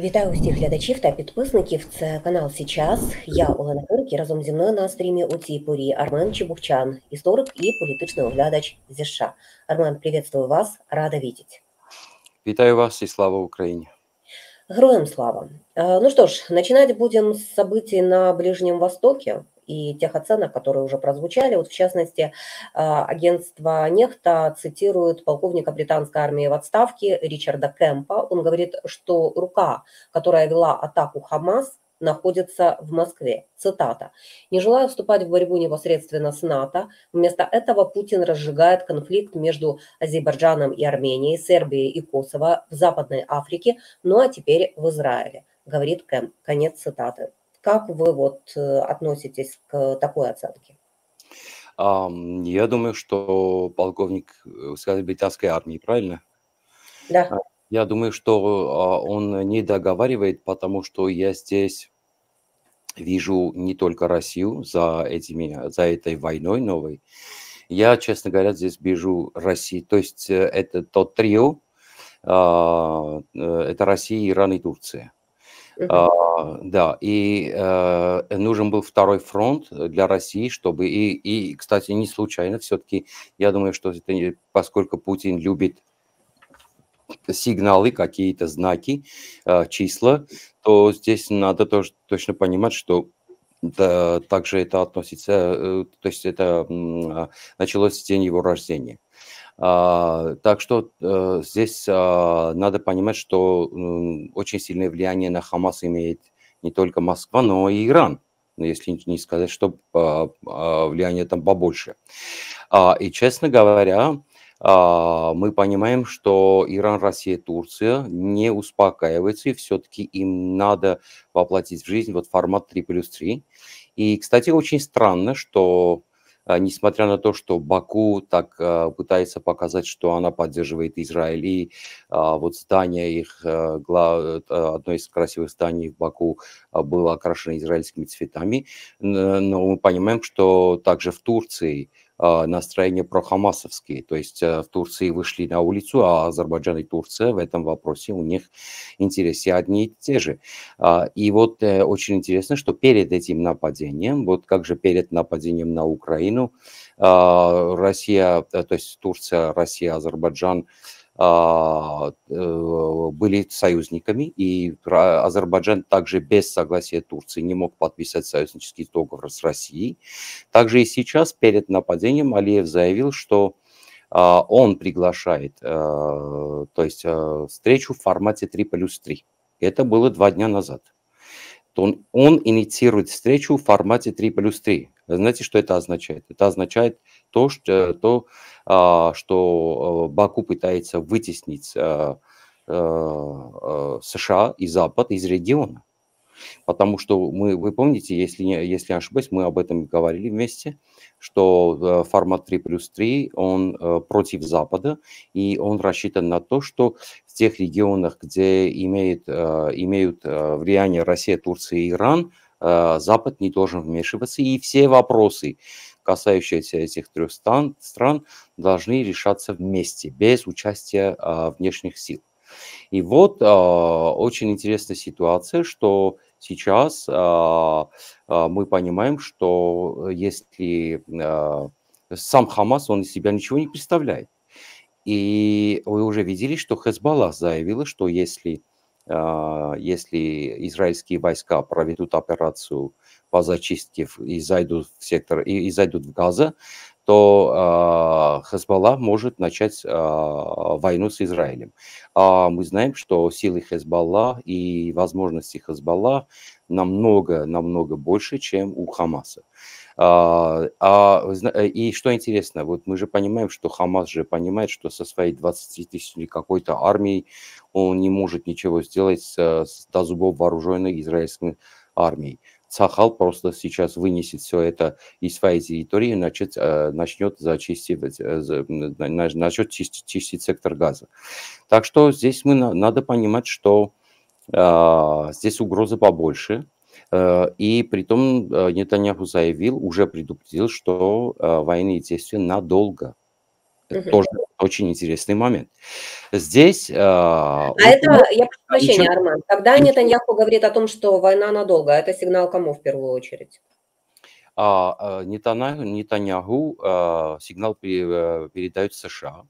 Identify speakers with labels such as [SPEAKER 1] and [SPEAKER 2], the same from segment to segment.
[SPEAKER 1] Вітаю усіх глядачів та підписників. Це канал Сейчас Я Олена Кирик і разом зі мною на стрімі у цій порі Армен Чебухчан, історик і політичний оглядач зі США. Армен, приветствую вас, рада видеть.
[SPEAKER 2] Вітаю вас і слава Україні.
[SPEAKER 1] Героям слава. Ну что ж, начинать будем с событий на Ближнем Востоке и тех оценок, которые уже прозвучали. Вот в частности, э, агентство Нехта цитирует полковника британской армии в отставке Ричарда Кэмпа. Он говорит, что рука, которая вела атаку Хамас, находится в Москве. Цитата. «Не желая вступать в борьбу непосредственно с НАТО, вместо этого Путин разжигает конфликт между Азербайджаном и Арменией, Сербией и Косово в Западной Африке, ну а теперь в Израиле», говорит Кэм. Конец цитаты. Как вы вот э, относитесь к такой оценке?
[SPEAKER 2] Я думаю, что полковник э, сказать, британской армии, правильно? Да. А, я думаю, что а, он не договаривает, потому что я здесь вижу не только Россию за, этими, за этой войной новой. Я, честно говоря, здесь вижу Россию. То есть э, это тот трио, а, это Россия, Иран и Турция. А, да, и э, нужен был второй фронт э, для России, чтобы и, и, кстати, не случайно все-таки, я думаю, что это не, поскольку Путин любит сигналы, какие-то знаки, э, числа, то здесь надо тоже точно понимать, что да, также это относится, э, то есть это э, началось в день его рождения. А, так что э, здесь а, надо понимать, что очень сильное влияние на Хамас имеет не только Москва, но и Иран ну, если не сказать, что а, влияние там побольше. И, честно говоря, мы понимаем, что Иран, Россия, Турция не успокаиваются, и все-таки им надо воплотить в жизнь вот формат 3 плюс 3. И, кстати, очень странно, что а, несмотря на то, что Баку так а, пытается показать, что она поддерживает Израиль. И а, вот здание их, э, э, одно из красивых зданий в Баку было окрашено израильскими цветами. Но мы понимаем, что также в Турции Э, настроения прохамасовские. То есть э, в Турции вышли на улицу, а Азербайджан и Турция в этом вопросе у них интересы одни и те же. А, и вот э, очень интересно, что перед этим нападением, вот как же перед нападением на Украину, а, Россия, то есть Турция, Россия, Азербайджан – а, э, были союзниками, и Азербайджан также без согласия Турции не мог подписать союзнический договор с Россией. Также и сейчас перед нападением Алиев заявил, что а, он приглашает, а, то есть встречу в формате 3 плюс 3. Это было два дня назад. Он, он инициирует встречу в формате 3 плюс 3. Знаете, что это означает? Это означает, то, что, э, то, а, что э, Баку пытается вытеснить э, США и Запад из региона. Потому что мы, вы помните, если не, если не ошибаюсь, мы об этом говорили вместе, что формат 3 плюс 3, он против Запада, и он рассчитан на то, что в тех регионах, где имеет, имеют влияние Россия, Турция и Иран, Запад не должен вмешиваться, и все вопросы, касающиеся этих трех стран, стран должны решаться вместе, без участия а, внешних сил. И вот а, очень интересная ситуация, что сейчас а, а, мы понимаем, что если а, сам Хамас, он из себя ничего не представляет. И вы уже видели, что Хезбалла заявила, что если а, если израильские войска проведут операцию по зачистке и зайдут в сектор и, и зайдут в Газа, то э, а, Хезбалла может начать э, войну с Израилем. А мы знаем, что силы Хезбалла и возможности Хезбалла намного, намного больше, чем у Хамаса. А, а, э, и что интересно, вот мы же понимаем, что Хамас же понимает, что со своей 20 тысяч какой-то армией он не может ничего сделать с, с до зубов вооруженной израильской армией. Цахал просто сейчас вынесет все это из своей территории и начнет, э, начнет зачистить, э, начнет чистить, чистить сектор газа. Так что здесь мы, надо понимать, что а, здесь угрозы побольше – Э, и при притом э, Нетаньяху заявил, уже предупредил, что э, военные действия надолго. Это угу. тоже очень интересный момент. Здесь... А он, это, он, я прошу а, прощения, ничего,
[SPEAKER 1] Арман, когда ничего. Нетаньяху говорит о том, что война надолго, а это сигнал кому в первую очередь?
[SPEAKER 2] А, а Нетаньяху, Нетаньяху сигнал передают США.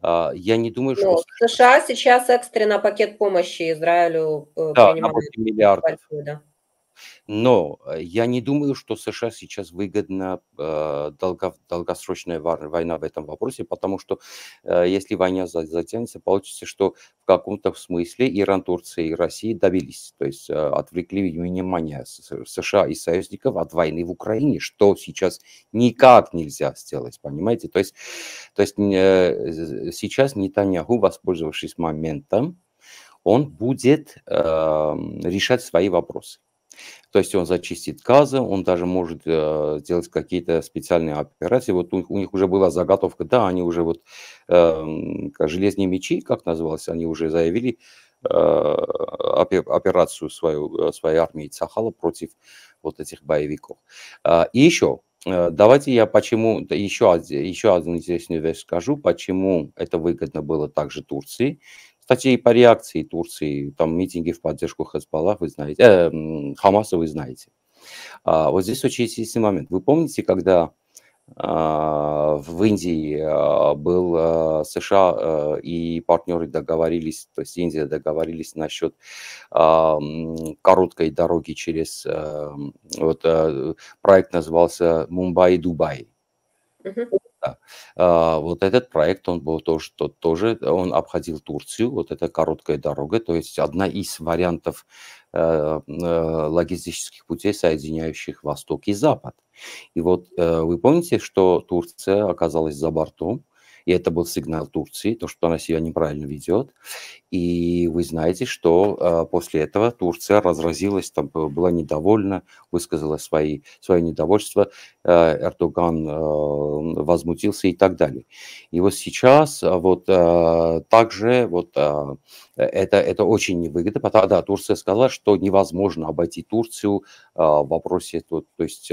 [SPEAKER 2] Я не думаю, Но что...
[SPEAKER 1] Ну, США сейчас экстренно пакет помощи Израилю да, принимают. 8 миллиардов. Большой, да.
[SPEAKER 2] Но э, я не думаю, что США сейчас выгодна э, долго, долгосрочная война в этом вопросе, потому что э, если война затянется, получится, что в каком-то смысле Иран, Турция и Россия добились, то есть э, отвлекли внимание США и союзников от войны в Украине, что сейчас никак нельзя сделать, понимаете? То есть, то есть э, сейчас Нетаньяху, воспользовавшись моментом, он будет э, решать свои вопросы. То есть он зачистит газы, он даже может э, сделать какие-то специальные операции. Вот у, них уже была заготовка, да, они уже вот э, железные мечи, как называлось, они уже заявили э, операцию свою, э, своей армии Цахала против вот этих боевиков. А, и еще, э, давайте я почему, еще, еще одну интересную вещь скажу, почему это выгодно было также Турции статей по реакции Турции, там митинги в поддержку Хазбалла, вы знаете, э, Хамаса вы знаете. А, вот здесь очень интересный момент. Вы помните, когда а, в Индии а, был а, США а, и партнеры договорились, то есть Индия договорились насчет а, короткой дороги через, а, вот а, проект назывался Мумбай-Дубай. uh да. А, вот этот проект, он был тоже, что тоже, он обходил Турцию, вот эта короткая дорога, то есть одна из вариантов э, э, логистических путей, соединяющих Восток и Запад. И вот э, вы помните, что Турция оказалась за бортом, и это был сигнал Турции, то, что она себя неправильно ведет. И вы знаете, что а, после этого Турция разразилась, там э, была недовольна, высказала свои, свое недовольство, э, Эрдоган э, возмутился и так далее. И вот сейчас а, вот также вот а, это, это очень невыгодно, потому да, Турция сказала, что невозможно обойти Турцию в вопросе то, то есть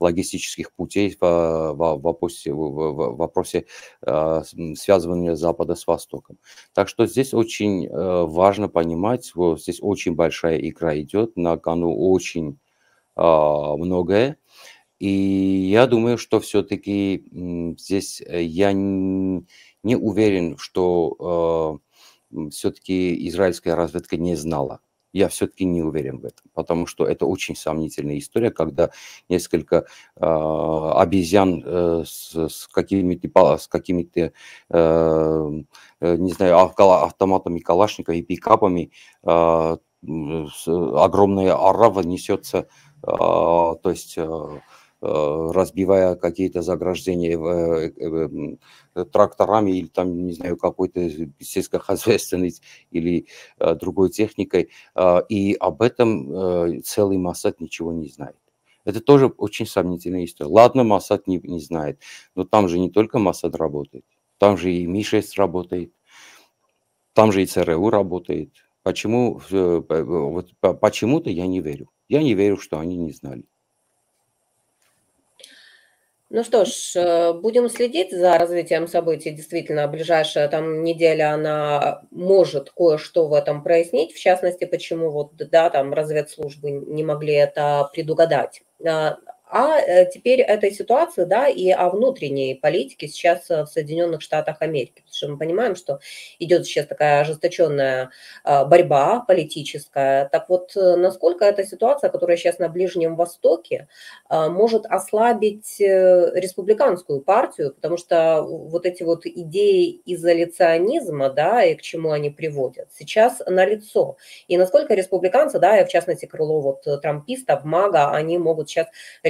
[SPEAKER 2] логистических путей, в, в, вопросе, в, в вопросе связывания Запада с Востоком. Так что здесь очень очень э, важно понимать, вот здесь очень большая игра идет, на кону очень а, многое. И я думаю, что все-таки здесь э, я не уверен, что э, все-таки израильская разведка не знала я все-таки не уверен в этом, потому что это очень сомнительная история, когда несколько э, обезьян э, с, с какими-то, с какими-то э, э не знаю, автоматами Калашникова и пикапами э, огромная арава несется, э, а, то есть... Э, Э, разбивая какие-то заграждения э, э, тракторами или там, не знаю, какой-то сельскохозяйственной или другой техникой. И об этом целый Масад ничего не знает. Это тоже очень сомнительная история. Ладно, Масад не, не знает, но там же не только Масад работает, там же и Ми-6 работает, там же и ЦРУ работает. Почему, вот, почему-то я не верю. Я не верю, что они не знали.
[SPEAKER 1] Ну что ж, э, будем следить за развитием событий. Действительно, ближайшая там неделя, она может кое-что в этом прояснить. В частности, почему вот, да, там разведслужбы не могли это предугадать. А, а э, теперь этой ситуации, да, и о внутренней политике сейчас э, в Соединенных Штатах Америки, потому что мы понимаем, что идет сейчас такая ожесточенная э, борьба политическая. Так вот, насколько эта ситуация, которая сейчас на Ближнем Востоке, может ослабить республиканскую партию, потому что вот эти вот идеи изоляционизма, да, и к чему они приводят, сейчас налицо. И насколько республиканцы, да, и в частности крыло вот трампистов, мага, они могут сейчас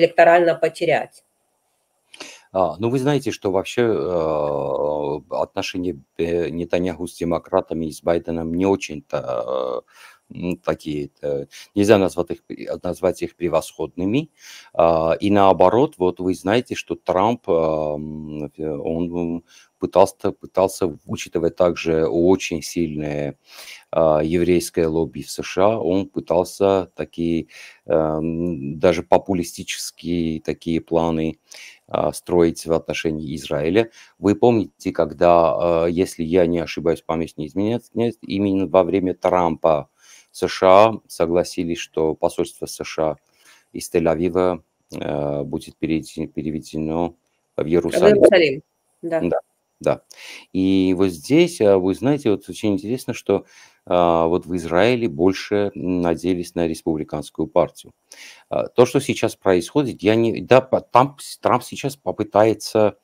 [SPEAKER 1] электорально потерять.
[SPEAKER 2] А, ну, вы знаете, что вообще э, отношения э, Нетаньяху с демократами и с Байденом не очень-то э, такие, э, нельзя назвать их, назвать их превосходными. Э, и наоборот, вот вы знаете, что Трамп, э, он пытался, пытался учитывать также очень сильные а, еврейское лобби в США, он пытался такие эм, даже популистические такие планы а, строить в отношении Израиля. Вы помните, когда, а, если я не ошибаюсь, память не изменяет, именно во время Трампа США согласились, что посольство США из Тель-Авива э, будет переведено в Иерусалим. В Иерусалим. Да. да. Да. И вот здесь, а, вы знаете, вот очень интересно, что а, вот в Израиле больше надеялись на республиканскую партию. А, то, что сейчас происходит, я не... Да, там Трамп сейчас попытается...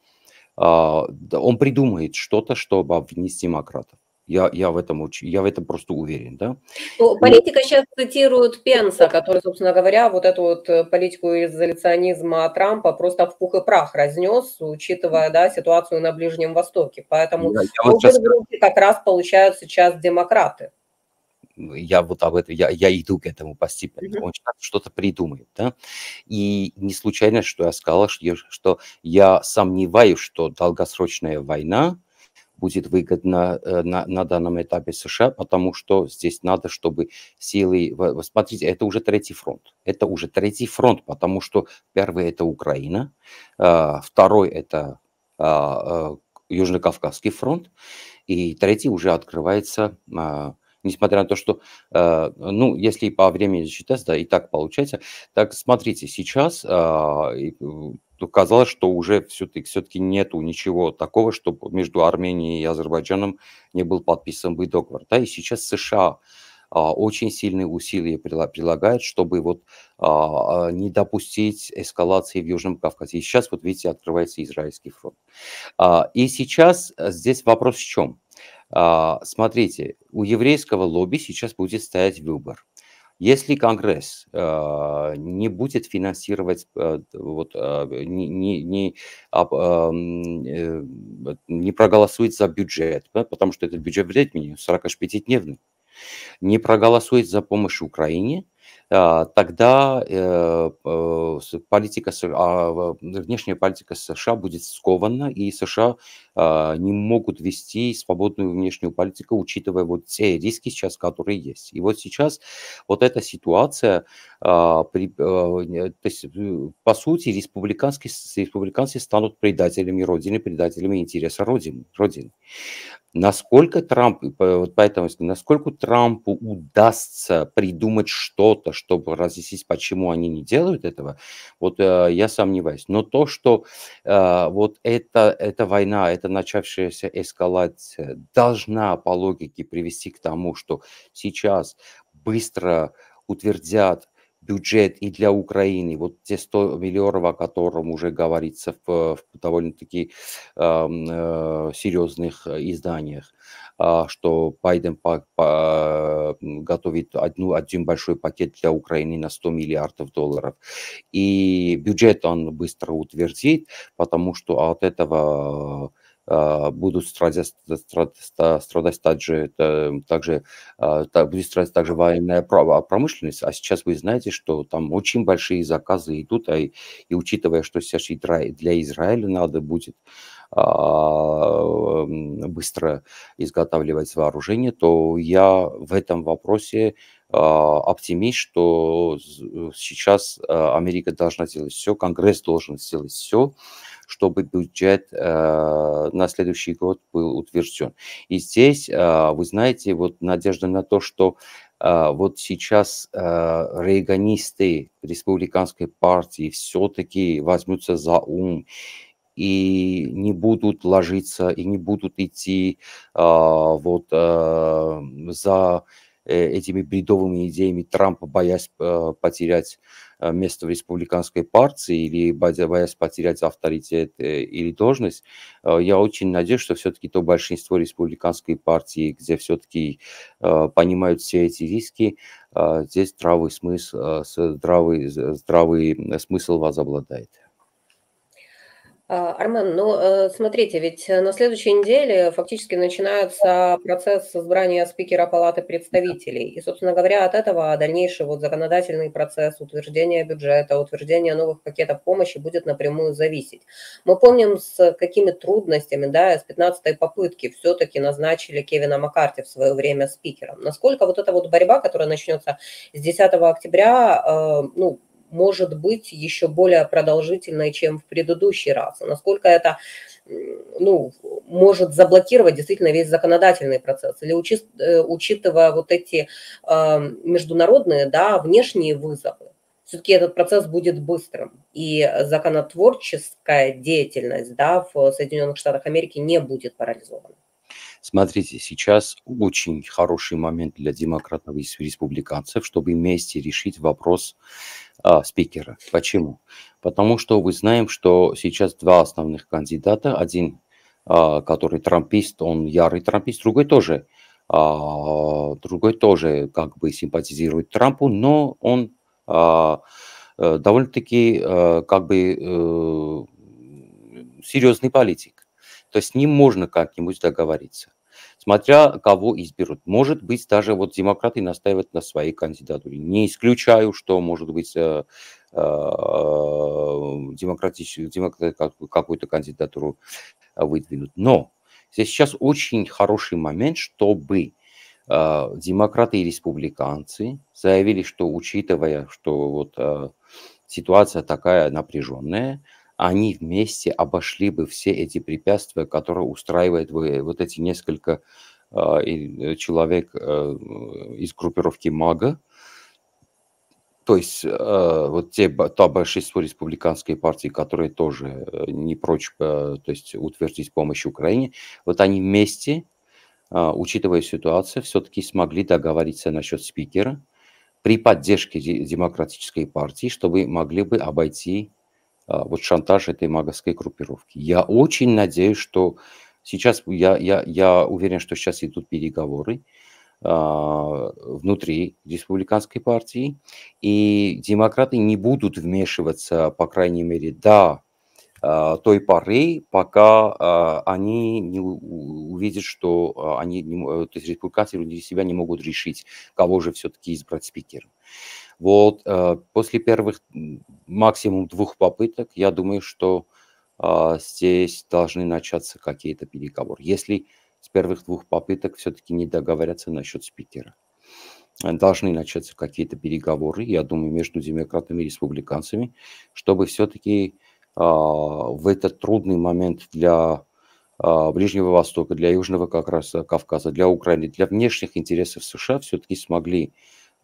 [SPEAKER 2] А, он придумает что-то, чтобы обвинить демократов. Я, я, в этом уч... я в этом просто уверен, да.
[SPEAKER 1] Ну, политика Но... сейчас цитирует Пенса, который, собственно говоря, вот эту вот э, политику изоляционизма Трампа просто в пух и прах разнес, учитывая, да, ситуацию на Ближнем Востоке. Поэтому я, я вот сейчас... как раз получают сейчас демократы
[SPEAKER 2] я вот об этом, я, я иду к этому постепенно. Mm-hmm. Он сейчас что-то придумает, да. И не случайно, что я сказал, что я, что я сомневаюсь, что долгосрочная война будет выгодно э, на, на данном этапе США, потому что здесь надо, чтобы силы... Смотрите, это уже третий фронт. Это уже третий фронт, потому что первый – это Украина, э, второй – это э, Южно-Кавказский фронт, и третий уже открывается несмотря на то, что, ну, если по времени считать, да, и так получается. Так, смотрите, сейчас то казалось, что уже все-таки, все нету ничего такого, чтобы между Арменией и Азербайджаном не был подписан бы договор. Да, и сейчас США а, очень сильные усилия прилагают, чтобы вот а, а, не допустить эскалации в Южном Кавказе. И сейчас, вот видите, открывается израильский фронт. А, и сейчас э, здесь вопрос в чем? А, смотрите, у еврейского лобби сейчас будет стоять выбор – если Конгресс э, не будет финансировать, э, вот, э, не, не, не, эм, э, не проголосует за бюджет, да, потому что этот бюджет времени 45-дневный, не проголосует за помощь Украине – а, тогда э, э, политика, а, внешняя политика США будет скована, и США а, не могут вести свободную внешнюю политику, учитывая вот те риски сейчас, которые есть. И вот сейчас вот эта ситуация, то есть, э, по сути, республиканцы, республиканцы станут предателями Родины, предателями интереса Родины. Родины насколько Трамп, вот поэтому, насколько Трампу удастся придумать что-то, чтобы разъяснить, почему они не делают этого, вот э, я сомневаюсь. Но то, что э, вот эта, эта война, эта начавшаяся эскалация должна по логике привести к тому, что сейчас быстро утвердят бюджет и для Украины, вот те 100 миллионов, о котором уже говорится в, в довольно-таки э, э, серьезных э, изданиях, э, что Байден по, по, готовит одну, один большой пакет для Украины на 100 миллиардов долларов. И бюджет он быстро утвердит, потому что от этого а, будут страдать, страдать также, также, а, будет страдать также военная а, промышленность, а сейчас вы знаете, что там очень большие заказы идут, и, и учитывая, что сейчас для Израиля надо будет быстро изготавливать вооружение, то я в этом вопросе оптимист, что сейчас Америка должна сделать все, Конгресс должен сделать все, чтобы бюджет э, на следующий год был утвержден. И здесь, э, вы знаете, вот надежда на то, что э, вот сейчас рейганисты республиканской партии все-таки возьмутся за ум и не будут ложиться, и не будут идти а, вот а, за этими бредовыми идеями Трампа, боясь а, потерять Э, место в республиканской партии или боясь потерять авторитет э, или должность, э, я очень надеюсь, что все-таки то большинство республиканской партии, где все-таки понимают все эти риски, здесь здравый смысл, здравый, здравый смысл возобладает.
[SPEAKER 1] А, Армен, ну э, смотрите, ведь э, на следующей неделе фактически начинается процесс избрания спикера Палаты представителей. И, собственно говоря, от этого дальнейший вот законодательный процесс утверждения бюджета, утверждения новых пакетов помощи будет напрямую зависеть. Мы помним, с какими трудностями, да, с 15-й попытки все-таки назначили Кевина Маккарти в свое время спикером. Насколько вот эта вот борьба, которая начнется с 10 октября, э, ну, может быть еще более продолжительной, чем в предыдущий раз. Насколько это ну, может заблокировать действительно весь законодательный процесс. Или учи, э, учитывая вот эти э, международные, да, внешние вызовы, все-таки этот процесс будет быстрым. И законотворческая деятельность да, в Соединенных Штатах Америки не будет парализована.
[SPEAKER 2] Смотрите, сейчас очень хороший момент для демократов и республиканцев, чтобы вместе решить вопрос а, спикера. Почему? Потому что мы знаем, что сейчас два основных кандидата. Один, а, который трампист, он ярый трампист, другой тоже. А, другой тоже как бы симпатизирует Трампу, но он а, э, довольно-таки а, как бы а, серьезный политик. То есть с ним можно как-нибудь договориться смотря кого изберут. Может быть, даже вот демократы настаивают на своей кандидатуре. Не исключаю, что, может быть, демократическую, э, э, демократическую какую-то кандидатуру выдвинут. Но здесь сейчас очень хороший момент, чтобы э, демократы и республиканцы заявили, что учитывая, что вот ситуация такая напряженная, они вместе обошли бы все эти препятствия, которые устраивает вот эти несколько а, э, человек э, из группировки МАГА, то есть э, вот те, то большинство республиканской партии, которые тоже не прочь то есть утвердить помощь Украине, вот они вместе, а, учитывая ситуацию, все-таки смогли договориться насчет спикера при поддержке демократической партии, чтобы могли бы обойти а, вот шантаж этой маговской группировки. Я очень надеюсь, что сейчас, я, я, я уверен, что сейчас идут переговоры а, внутри республиканской партии, и демократы не будут вмешиваться, по крайней мере, до а, той поры, пока они не увидят, что они, то есть республиканцы внутри себя не могут решить, кого же все-таки избрать спикером. Вот э, после первых максимум двух попыток, я думаю, что а, здесь должны начаться какие-то переговоры. Если с первых двух попыток все-таки не договорятся насчет спикера. Э, должны начаться какие-то переговоры, я думаю, между демократами и республиканцами, чтобы все-таки а, в этот трудный момент для а, Ближнего Востока, для Южного как раз Кавказа, для Украины, для внешних интересов США все-таки смогли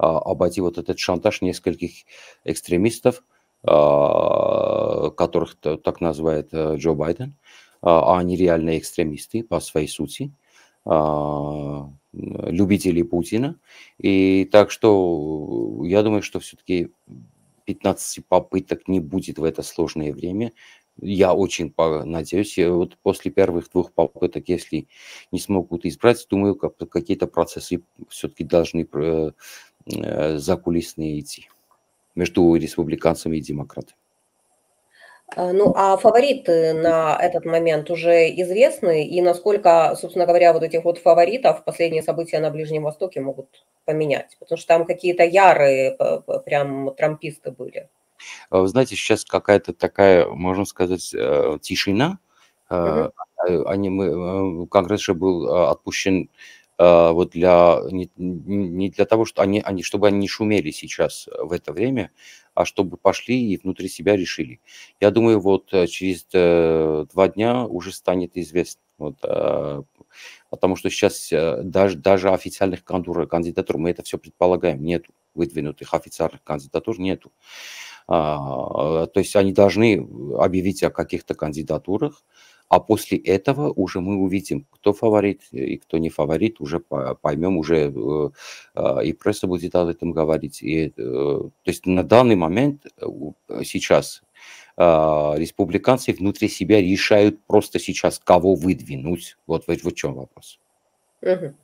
[SPEAKER 2] а, обойти вот этот шантаж нескольких экстремистов, а, которых так называет э, Джо Байден, а, а они реальные экстремисты по своей сути, любители Путина. И так что я думаю, что все-таки 15 попыток не будет в это сложное время. Я очень надеюсь, вот после первых двух попыток, если не смогут избрать, думаю, какие-то процессы все-таки должны э, Э, закулисные идти между республиканцами и демократами.
[SPEAKER 1] Э, ну, а фавориты на этот момент уже известны? И насколько, собственно говоря, вот этих вот фаворитов последние события на Ближнем Востоке могут поменять? Потому что там какие-то ярые э, прям трамписты были.
[SPEAKER 2] Вы знаете, сейчас какая-то такая, можно сказать, тишина. Угу. Они, мы, Конгресс же был отпущен а, вот для, не, не для того, что они, они, чтобы они не шумели сейчас э, в это время, а чтобы пошли и внутри себя решили. Я думаю, вот э, через э, два дня уже станет известно. Вот, а, потому что сейчас даже, даже официальных кандидатур, мы это все предполагаем, нету выдвинутых официальных кандидатур нету. А, то есть они должны объявить о каких-то кандидатурах, а после этого уже мы увидим, кто фаворит э, и кто не фаворит, уже поймем, уже э, а, и пресса будет об этом говорить. И, э, то есть на данный момент сейчас а, республиканцы внутри себя решают просто сейчас, кого выдвинуть. Вот, вот в чем вопрос. Угу.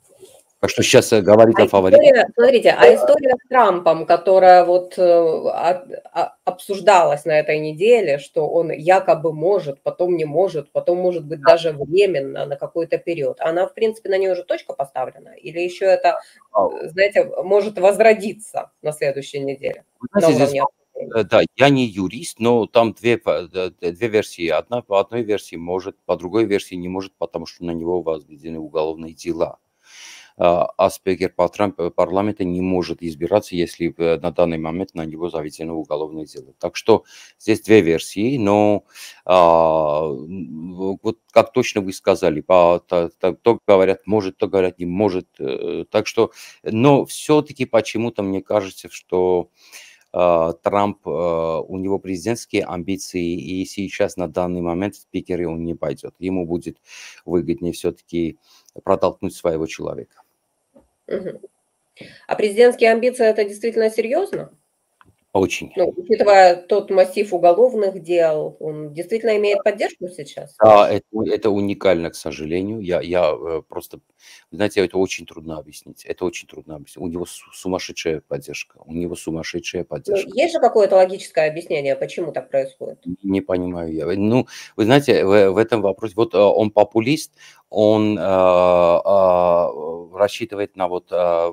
[SPEAKER 2] Так что сейчас э, говорить а о фаворитах.
[SPEAKER 1] смотрите, а история с Трампом, которая вот э, а, а, обсуждалась на этой неделе, что он якобы может, потом не может, потом может быть даже временно на какой-то период. Она, в принципе, на нее уже точка поставлена? Или еще это, э, знаете, может возродиться на следующей неделе?
[SPEAKER 2] да, я не юрист, но там две, две версии. Одна по одной версии может, по другой версии не может, потому что на него возбуждены уголовные дела. А, а спикер э, парламента не может избираться, если э, на данный момент на него заведено уголовное дело. Так что здесь две версии, но а, вот как точно вы сказали, по, то, то, то говорят может, то говорят не может. Э, так что, но все-таки почему-то мне кажется, что а, Трамп, у него президентские амбиции, и сейчас на данный момент в Питере он не пойдет. Ему будет выгоднее все-таки протолкнуть своего человека.
[SPEAKER 1] Угу. А президентские амбиции это действительно серьезно? Очень. Ну, учитывая тот массив уголовных дел, он действительно имеет поддержку сейчас?
[SPEAKER 2] Да, это, это уникально, к сожалению. Я, я э, просто, знаете, это очень трудно объяснить. Это очень трудно объяснить. У него сумасшедшая поддержка. У него сумасшедшая ну, поддержка.
[SPEAKER 1] Ну, есть же какое-то логическое объяснение, почему так происходит?
[SPEAKER 2] Не понимаю я. Ну, вы знаете, в, в этом вопросе, вот э, он популист, он э, э, рассчитывает на вот э,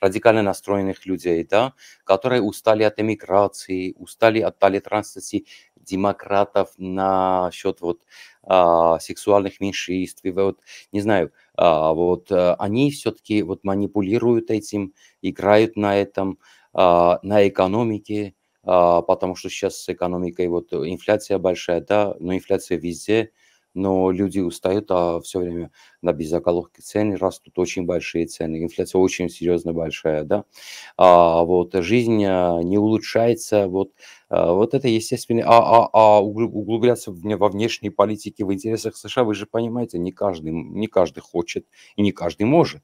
[SPEAKER 2] радикально настроенных людей, да, которые устали от эмиграции, устали от толерантности демократов насчет вот а, сексуальных меньшинств, и вот, не знаю, а, вот э, они все-таки вот манипулируют этим, играют на этом, а, на экономике, а, потому что сейчас с экономикой вот э, инфляция большая, да, но инфляция везде, но люди устают, а все время на безоколовке цены растут очень большие цены, инфляция очень серьезно большая, да, а, вот, жизнь а, не улучшается, вот, а, вот это естественно, а, а, а углубляться во внешней политике в интересах США, вы же понимаете, не каждый, не каждый хочет и не каждый может,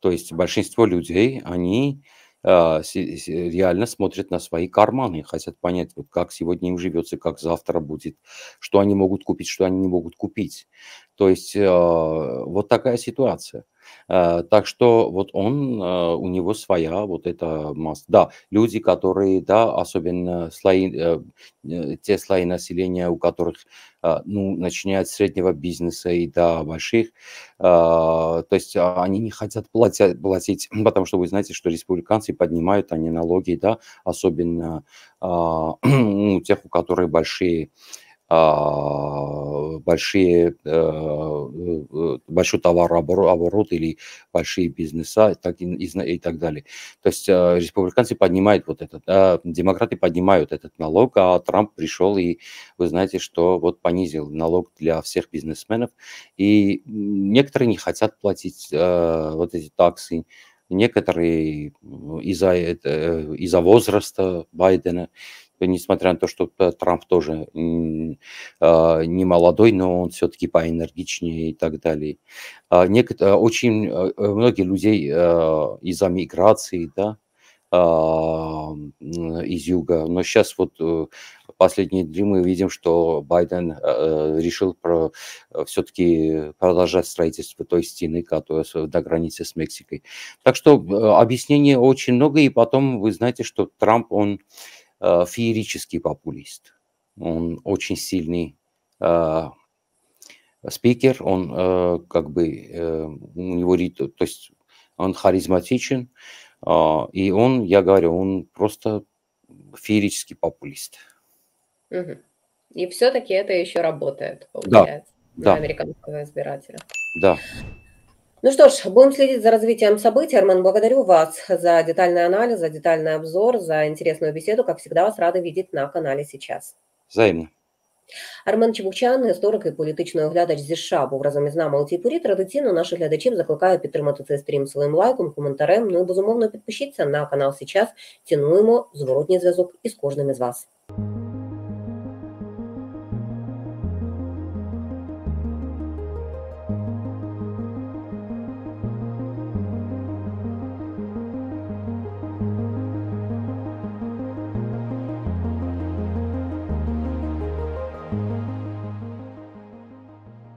[SPEAKER 2] то есть большинство людей, они а, реально смотрят на свои карманы хотят понять, вот как сегодня им живется, как завтра будет, что они могут купить, что они не могут купить. То есть а, вот такая ситуация. Э, так что вот он, э, у него своя вот эта масса. Да, люди, которые, да, особенно слои, э, те слои населения, у которых, ну, начиная от среднего бизнеса и до больших, то есть они не хотят платить, платить, потому что вы знаете, что республиканцы поднимают они налоги, да, особенно у ну, тех, у которых большие а, большие, э, э, э, большой товарооборот или большие бизнеса и так, и, и так далее. То есть республиканцы поднимают вот этот, а демократы поднимают этот налог, а Трамп пришел и, вы знаете, что вот понизил налог для всех бизнесменов, и некоторые не хотят платить вот эти таксы, некоторые из-за из возраста Байдена, Э, несмотря на то, что э, Трамп тоже а, не молодой, но он все-таки поэнергичнее и так далее. А, э, очень многие людей из-за миграции, да, а, из юга. Но сейчас вот последние дни мы видим, что Байден решил про, все-таки продолжать строительство той стены, которая на границе с Мексикой. Так что объяснений очень много, и потом вы знаете, что Трамп, он Э, феерический популист. Он очень сильный э, спикер, он э, как бы, у него, то есть он харизматичен, и он, я говорю, он просто феерический популист.
[SPEAKER 1] Угу. И все-таки это еще работает, получается, да, для да. американского избирателя. Да. Ну что ж, будем следить за развитием событий. Армен, благодарю вас за детальный анализ, за детальный обзор, за интересную беседу. Как всегда, вас рады видеть на канале сейчас. Взаимно. Армен Чебукчан, історик і політичний оглядач зі США, був разом із нами у цій порі. Традиційно наших глядачів закликаю підтримати цей стрім своїм лайком, коментарем. Ну і безумовно підпишіться на канал. Сейчас цінуємо зворотній зв'язок із кожним із вас.